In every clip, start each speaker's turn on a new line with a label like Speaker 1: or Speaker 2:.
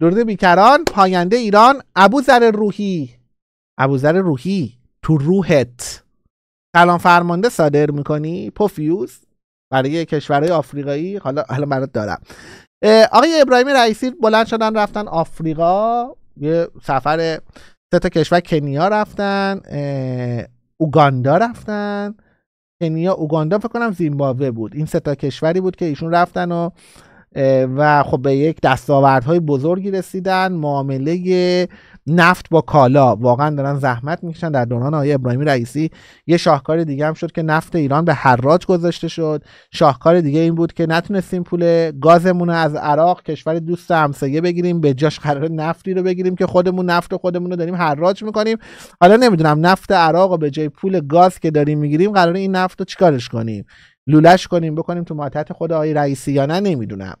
Speaker 1: درود بیکران پاینده ایران ابوذر روحی ابوذر روحی تو روحت کلام فرمانده صادر میکنی پوفیوز برای کشورهای آفریقایی حالا حالا برات دارم آقای ابراهیم رئیسی بلند شدن رفتن آفریقا یه سفر سه تا کشور کنیا رفتن اوگاندا رفتن کنیا اوگاندا فکر کنم زیمبابوه بود این سه تا کشوری بود که ایشون رفتن و و خب به یک های بزرگی رسیدن معامله نفت با کالا واقعا دارن زحمت میکشن در دوران آقای ابراهیمی رئیسی یه شاهکار دیگه هم شد که نفت ایران به حراج گذاشته شد شاهکار دیگه این بود که نتونستیم پول گازمون از عراق کشور دوست همسایه بگیریم به جاش قرار نفتی رو بگیریم که خودمون نفت خودمون رو داریم حراج میکنیم حالا نمیدونم نفت عراق و به جای پول گاز که داریم میگیریم قرار این نفت رو چیکارش کنیم لولش کنیم بکنیم تو ماتحت خود آقای رئیسی یا نه نمیدونم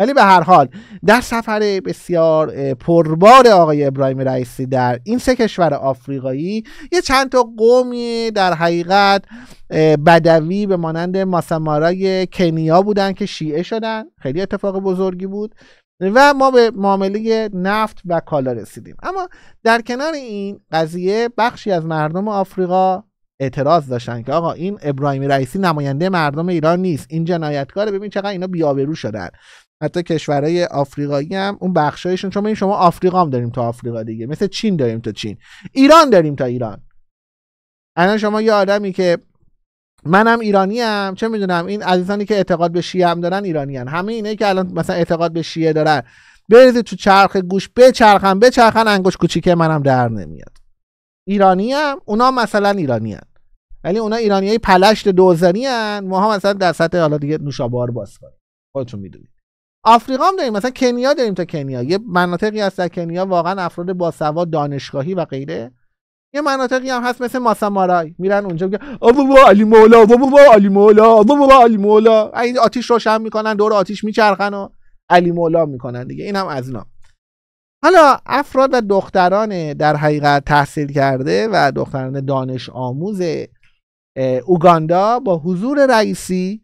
Speaker 1: ولی به هر حال در سفر بسیار پربار آقای ابراهیم رئیسی در این سه کشور آفریقایی یه چند تا قومی در حقیقت بدوی به مانند ماسمارای کنیا بودن که شیعه شدن خیلی اتفاق بزرگی بود و ما به معامله نفت و کالا رسیدیم اما در کنار این قضیه بخشی از مردم آفریقا اعتراض داشتن که آقا این ابراهیم رئیسی نماینده مردم ایران نیست این جنایتکاره ببین چقدر اینا بیابرو شدن حتی کشورهای آفریقایی هم اون بخشایشون چون این شما آفریقا هم داریم تا آفریقا دیگه مثل چین داریم تا چین ایران داریم تا ایران الان شما یه آدمی که منم ایرانی هم چه میدونم این عزیزانی که اعتقاد به شیعه هم دارن ایرانی هم همه اینه که الان مثلا اعتقاد به شیعه دارن بریزید تو چرخ گوش بچرخن بچرخن انگوش کوچیکه منم در نمیاد ایرانی هم اونا مثلا ایرانی هم. ولی اونا های پلشت دوزنی ان ما هم مثلا در سطح حالا دیگه نوشابار باز کنیم خودتون میدونید آفریقا هم داریم مثلا کنیا داریم تا کنیا یه مناطقی هست در کنیا واقعا افراد با سواد دانشگاهی و غیره یه مناطقی هم هست مثل ماسامارای میرن اونجا میگن با علی مولا آبا با علی مولا با علی مولا این آتیش روشن میکنن دور آتیش میچرخن و علی مولا میکنن دیگه این از اینا حالا افراد و دختران در حقیقت تحصیل کرده و دختران دانش آموزه. اوگاندا با حضور رئیسی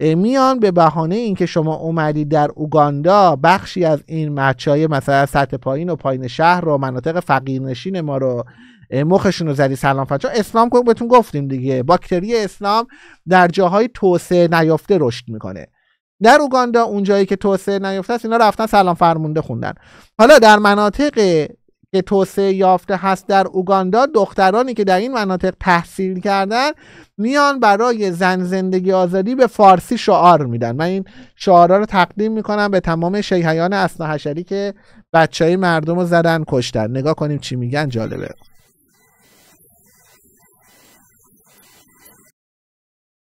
Speaker 1: میان به بهانه اینکه شما اومدید در اوگاندا بخشی از این مچای مثلا سطح پایین و پایین شهر رو مناطق فقیرنشین ما رو مخشون رو زدی سلام فرچا اسلام که بهتون گفتیم دیگه باکتری اسلام در جاهای توسعه نیافته رشد میکنه در اوگاندا اون که توسعه نیافته است اینا رفتن سلام فرمونده خوندن حالا در مناطق که توسعه یافته هست در اوگاندا دخترانی که در این مناطق تحصیل کردن میان برای زن زندگی آزادی به فارسی شعار میدن من این شعارها رو تقدیم میکنم به تمام شیهیان اسناحشری که بچه های مردم رو زدن کشتن نگاه کنیم چی میگن جالبه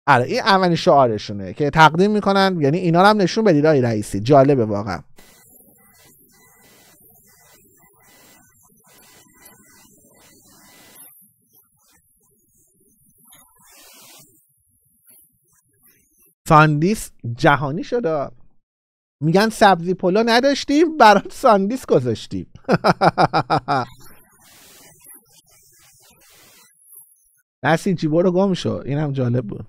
Speaker 1: آره، این اولین شعارشونه که تقدیم میکنن یعنی اینا هم نشون بدید رئیسی جالبه واقعا ساندیس جهانی شده میگن سبزی پلو نداشتیم برات ساندیس گذاشتیم نسیم چی برو گم شد اینم جالب بود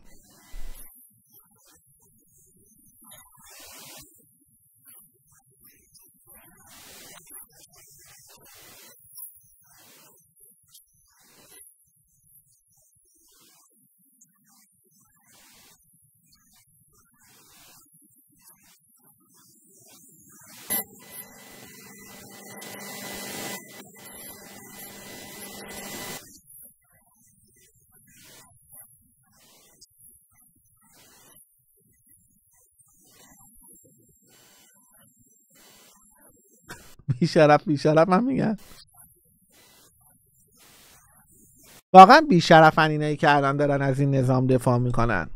Speaker 1: بیشرف بیشرف هم میگن واقعا بیشرفن اینایی که الان دارن از این نظام دفاع میکنن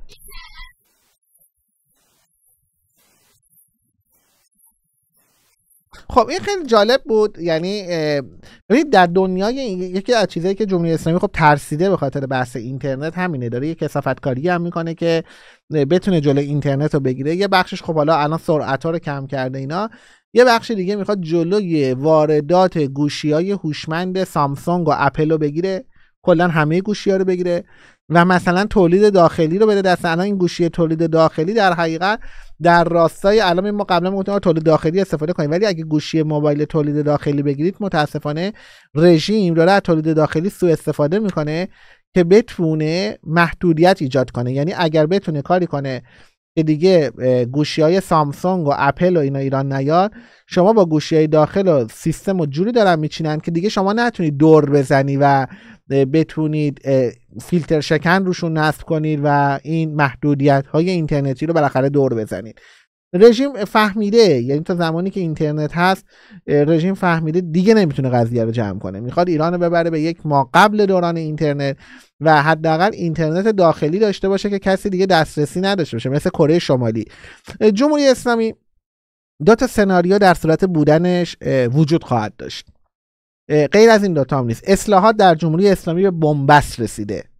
Speaker 1: خب این خیلی جالب بود یعنی ببینید در دنیای یکی از چیزهایی که جمهوری اسلامی خب ترسیده به خاطر بحث اینترنت همینه داره یه کسافت کاری هم میکنه که بتونه جلو اینترنت رو بگیره یه بخشش خب حالا الان سرعت ها رو کم کرده اینا یه بخش دیگه میخواد جلوی واردات گوشی های هوشمند سامسونگ و اپل رو بگیره کلا همه گوشی ها رو بگیره و مثلا تولید داخلی رو بده دست الان این گوشی تولید داخلی در حقیقت در راستای الان ما قبلا گفتیم تولید داخلی استفاده کنیم ولی اگه گوشی موبایل تولید داخلی بگیرید متاسفانه رژیم داره تولید داخلی سوء استفاده میکنه که بتونه محدودیت ایجاد کنه یعنی اگر بتونه کاری کنه که دیگه گوشی های سامسونگ و اپل و اینا ایران نیاد شما با گوشی های داخل و سیستم و جوری دارن میچینن که دیگه شما نتونید دور بزنی و بتونید فیلتر شکن روشون نصب کنید و این محدودیت های اینترنتی رو بالاخره دور بزنید رژیم فهمیده یعنی تا زمانی که اینترنت هست رژیم فهمیده دیگه نمیتونه قضیه رو جمع کنه میخواد ایران رو ببره به یک ما قبل دوران اینترنت و حداقل اینترنت داخلی داشته باشه که کسی دیگه دسترسی نداشته باشه مثل کره شمالی جمهوری اسلامی دو تا سناریو در صورت بودنش وجود خواهد داشت غیر از این دوتا هم نیست اصلاحات در جمهوری اسلامی به بنبست رسیده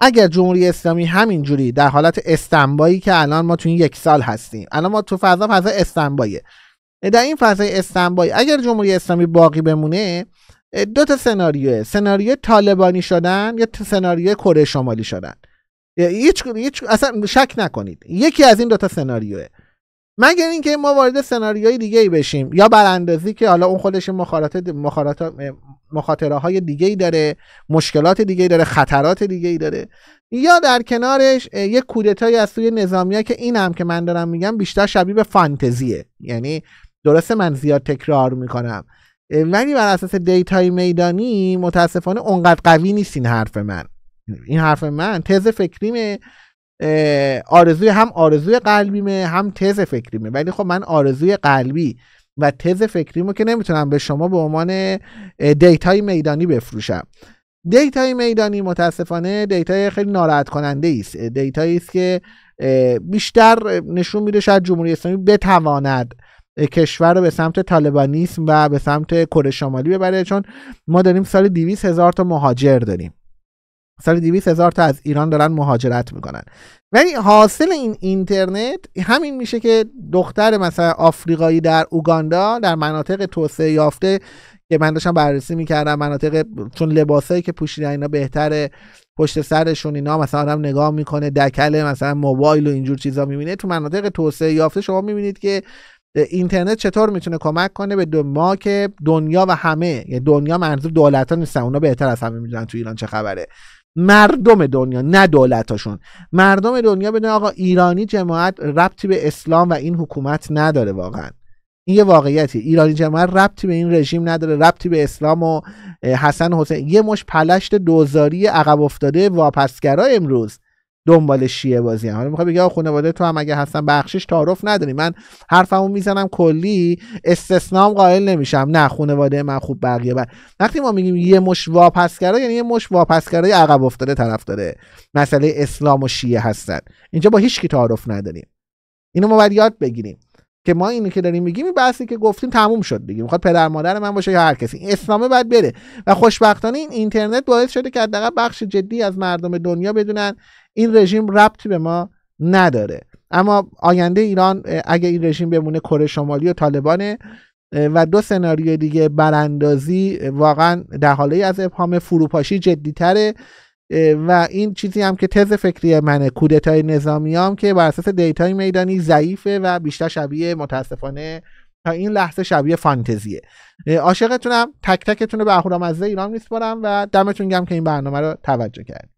Speaker 1: اگر جمهوری اسلامی همینجوری در حالت استنبایی که الان ما تو این یک سال هستیم الان ما تو فضا فضا استنباییه در این فضای استنبایی اگر جمهوری اسلامی باقی بمونه دو تا سناریو سناریو طالبانی شدن یا سناریو کره شمالی شدن هیچ اصلا شک نکنید یکی از این دوتا سناریوه مگر اینکه ما وارد سناریوی دیگه ای بشیم یا براندازی که حالا اون خودش مخاطرات مخاطره های دیگه ای داره مشکلات دیگه ای داره خطرات دیگه ای داره یا در کنارش یه کودتایی از سوی نظامیه که این هم که من دارم میگم بیشتر شبیه به فانتزیه یعنی درسته من زیاد تکرار میکنم ولی بر اساس دیتای میدانی متاسفانه اونقدر قوی نیست این حرف من این حرف من تز فکریمه آرزوی هم آرزوی قلبیمه هم تز فکریمه ولی خب من آرزوی قلبی و تز فکریمو که نمیتونم به شما به عنوان دیتای میدانی بفروشم دیتای میدانی متاسفانه دیتای خیلی ناراحت کننده است دیتایی است که بیشتر نشون میده شاید جمهوری اسلامی بتواند کشور رو به سمت طالبانیسم و به سمت کره شمالی ببره چون ما داریم سال 200 هزار تا مهاجر داریم سال 200 هزار تا از ایران دارن مهاجرت میکنن ولی حاصل این اینترنت همین میشه که دختر مثلا آفریقایی در اوگاندا در مناطق توسعه یافته که من داشتم بررسی میکردم مناطق چون لباسایی که پوشیدن اینا بهتره پشت سرشون اینا مثلا آدم نگاه میکنه دکل مثلا موبایل و اینجور چیزا میبینه تو مناطق توسعه یافته شما میبینید که اینترنت چطور میتونه کمک کنه به ما که دنیا و همه یعنی دنیا منظور دولت ها نیستن اونا بهتر از همه میدونن تو ایران چه خبره مردم دنیا نه دولتاشون مردم دنیا بدون آقا ایرانی جماعت ربطی به اسلام و این حکومت نداره واقعا این یه واقعیتی ایرانی جماعت ربطی به این رژیم نداره ربطی به اسلام و حسن حسین یه مش پلشت دوزاری عقب افتاده واپسگرا امروز دنبال شیعه بازی هم حالا میخوام بگم خانواده تو هم اگه هستن بخشش تعارف نداری من حرفمو میزنم کلی استثنام قائل نمیشم نه خانواده من خوب بقیه بر وقتی ما میگیم یه مش واپسگرا یعنی یه مش واپسگرای عقب افتاده طرف داره مسئله اسلام و شیعه هستن اینجا با هیچ کی تعارف نداریم اینو ما باید یاد بگیریم که ما اینو که داریم میگیم این که گفتیم تموم شد دیگه میخواد پدر مادر من باشه یا هر کسی اسلامه باید بره و خوشبختانه این اینترنت باعث شده که حداقل بخش جدی از مردم دنیا بدونن این رژیم ربطی به ما نداره اما آینده ایران اگه این رژیم بمونه کره شمالی و طالبانه و دو سناریو دیگه براندازی واقعا در حاله از ابهام فروپاشی تره و این چیزی هم که تز فکری منه کودتای نظامی هم که بر اساس دیتای میدانی ضعیفه و بیشتر شبیه متاسفانه تا این لحظه شبیه فانتزیه عاشقتونم تک تکتون به از ایران میسپارم و دمتون گم که این برنامه رو توجه کرد